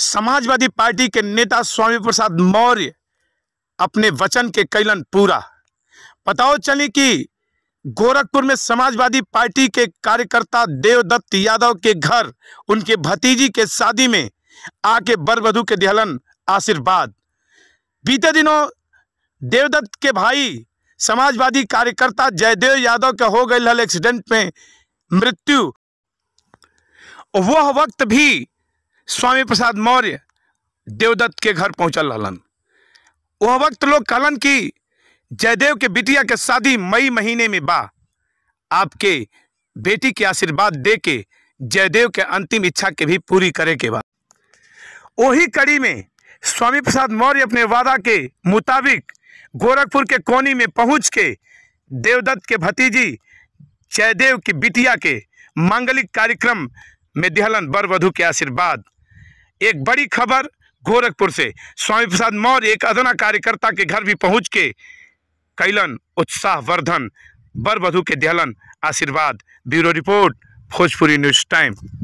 Samajwadi party के नेता स्वामी प्रसाद मौर्य अपने वचन के कैलन पूरा बताओ चली कि गोरखपुर में समाजवादी पार्टी के कार्यकर्ता देवदत्त यादव के घर उनके भतीजी के शादी में आके बरवधु के दहलन आशीर्वाद बीते दिनों देवदत्त के भाई समाजवादी कार्यकर्ता जयदेव यादव के हो गए एक्सीडेंट में मृत्यु वह वक्त भी स्वामी प्रसाद मौर्य देवदत्त के घर पहुंचल रहलन वह वक्त लोग कहलन कि जयदेव के बिटिया के शादी मई महीने में बा आपके बेटी के आशीर्वाद दे के जयदेव के अंतिम इच्छा के भी पूरी करे के बाद वही कड़ी में स्वामी प्रसाद मौर्य अपने वादा के मुताबिक गोरखपुर के कोनी में पहुंच के देवदत्त के भतीजी जयदेव की बिटिया के मांगलिक कार्यक्रम में दिहलन बर वधु के आशीर्वाद एक बड़ी खबर गोरखपुर से स्वामी प्रसाद मौर्य एक अदना कार्यकर्ता के घर भी पहुंच के कैलन उत्साह वर्धन बर वधु के दिहलन आशीर्वाद bureau report Bhojpuri news time